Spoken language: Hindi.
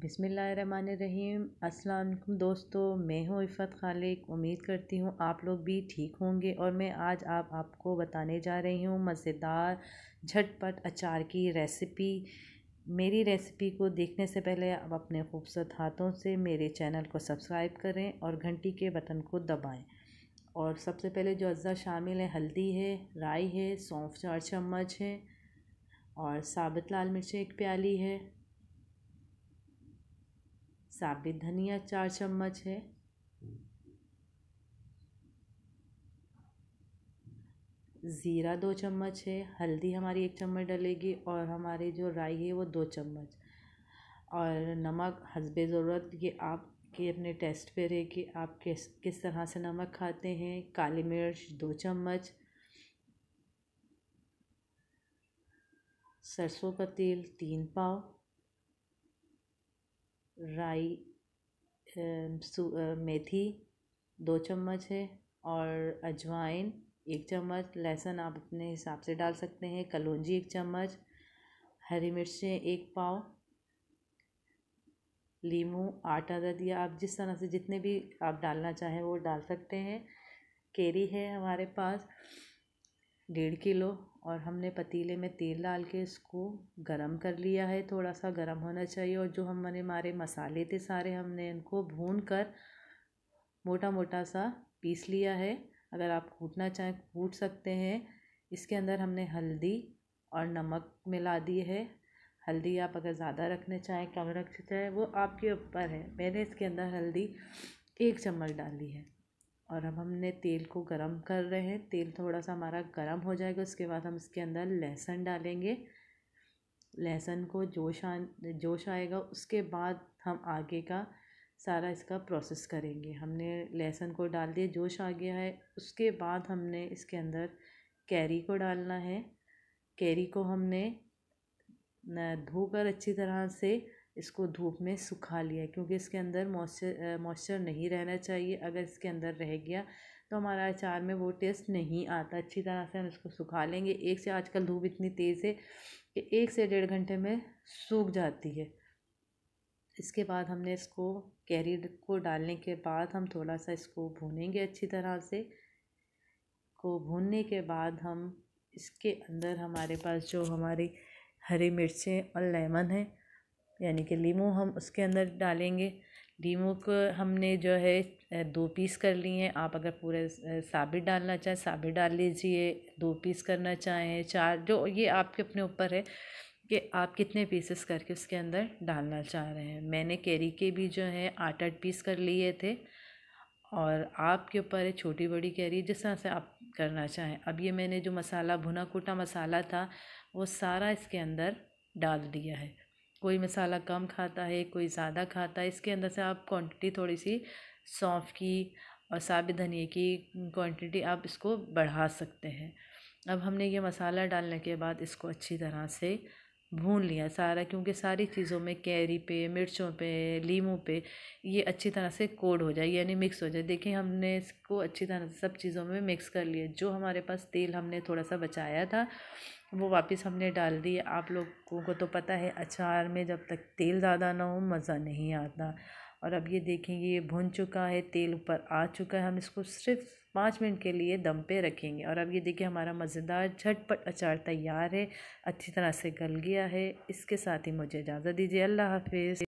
बिसमीम अस्सलाम दोस्तों मैं हूँ इफ़त खालिक उम्मीद करती हूँ आप लोग भी ठीक होंगे और मैं आज आप आपको बताने जा रही हूँ मज़ेदार झटपट अचार की रेसिपी मेरी रेसिपी को देखने से पहले आप अपने खूबसूरत हाथों से मेरे चैनल को सब्सक्राइब करें और घंटी के बटन को दबाएं और सबसे पहले जो अज्जा शामिल है हल्दी है राई है सौंफ चार चम्मच है और साबित लाल मिर्च एक प्याली है साबित धनिया चार चम्मच है ज़ीरा दो चम्मच है हल्दी हमारी एक चम्मच डलेगी और हमारी जो राई है वो दो चम्मच और नमक हसब ज़रूरत ये आपके अपने टेस्ट पे रहे कि आप किस किस तरह से नमक खाते हैं काली मिर्च दो चम्मच सरसों का तेल तीन पाव राई मेथी दो चम्मच है और अजवाइन एक चम्मच लहसुन आप अपने हिसाब से डाल सकते हैं कलौंजी एक चम्मच हरी मिर्चें एक पाव लीमू आटा अदद दिया आप जिस तरह से जितने भी आप डालना चाहें वो डाल सकते हैं केरी है हमारे पास डेढ़ किलो और हमने पतीले में तेल डाल के इसको गरम कर लिया है थोड़ा सा गरम होना चाहिए और जो हमने हमारे मसाले थे सारे हमने इनको भून कर मोटा मोटा सा पीस लिया है अगर आप कूटना चाहें कूट सकते हैं इसके अंदर हमने हल्दी और नमक मिला दी है हल्दी आप अगर ज़्यादा रखने चाहें कम रखना चाहें वो आपके ऊपर है मैंने इसके अंदर हल्दी एक चम्मच डाली है और अब हमने तेल को गरम कर रहे हैं तेल थोड़ा सा हमारा गरम हो जाएगा उसके बाद हम इसके अंदर लहसुन डालेंगे लहसुन को जोश आ जोश आएगा उसके बाद हम आगे का सारा इसका प्रोसेस करेंगे हमने लहसुन को डाल दिया जोश आ गया है उसके बाद हमने इसके अंदर कैरी को डालना है कैरी को हमने धोकर अच्छी तरह से इसको धूप में सुखा लिया क्योंकि इसके अंदर मॉइस्चर मॉइस्चर नहीं रहना चाहिए अगर इसके अंदर रह गया तो हमारा अचार में वो टेस्ट नहीं आता अच्छी तरह से हम इसको सुखा लेंगे एक से आजकल धूप इतनी तेज़ है कि एक से डेढ़ घंटे में सूख जाती है इसके बाद हमने इसको कैरी को डालने के बाद हम थोड़ा सा इसको भूनेंगे अच्छी तरह से को भूनने के बाद हम इसके अंदर हमारे पास जो हमारी हरी मिर्चें और लेमन है यानी कि लीमू हम उसके अंदर डालेंगे लीमू को हमने जो है दो पीस कर लिए हैं आप अगर पूरे साबित डालना चाहें साबित डाल लीजिए दो पीस करना चाहें चार जो ये आपके अपने ऊपर है कि आप कितने पीसेस करके उसके अंदर डालना चाह रहे हैं मैंने कैरी के भी जो है आठ आठ पीस कर लिए थे और आपके ऊपर है छोटी बड़ी कैरी जिस तरह से आप करना चाहें अब ये मैंने जो मसाला भुना कूटा मसाला था वो सारा इसके अंदर डाल दिया है कोई मसाला कम खाता है कोई ज़्यादा खाता है इसके अंदर से आप क्वांटिटी थोड़ी सी सौंफ की और साबित धनिए की क्वांटिटी आप इसको बढ़ा सकते हैं अब हमने ये मसाला डालने के बाद इसको अच्छी तरह से भून लिया सारा क्योंकि सारी चीज़ों में कैरी पे मिर्चों पे लीमू पे ये अच्छी तरह से कोड हो जाए यानी मिक्स हो जाए देखिए हमने इसको अच्छी तरह से सब चीज़ों में मिक्स कर लिया जो हमारे पास तेल हमने थोड़ा सा बचाया था वो वापस हमने डाल दिए आप लोगों को तो पता है अचार में जब तक तेल ज़्यादा ना हो मज़ा नहीं आता और अब ये देखेंगे ये भुन चुका है तेल ऊपर आ चुका है हम इसको सिर्फ पाँच मिनट के लिए दम पे रखेंगे और अब ये देखिए हमारा मज़ेदार झटपट अचार तैयार है अच्छी तरह से गल गया है इसके साथ ही मुझे इजाज़त दीजिए अल्लाह हाफिज़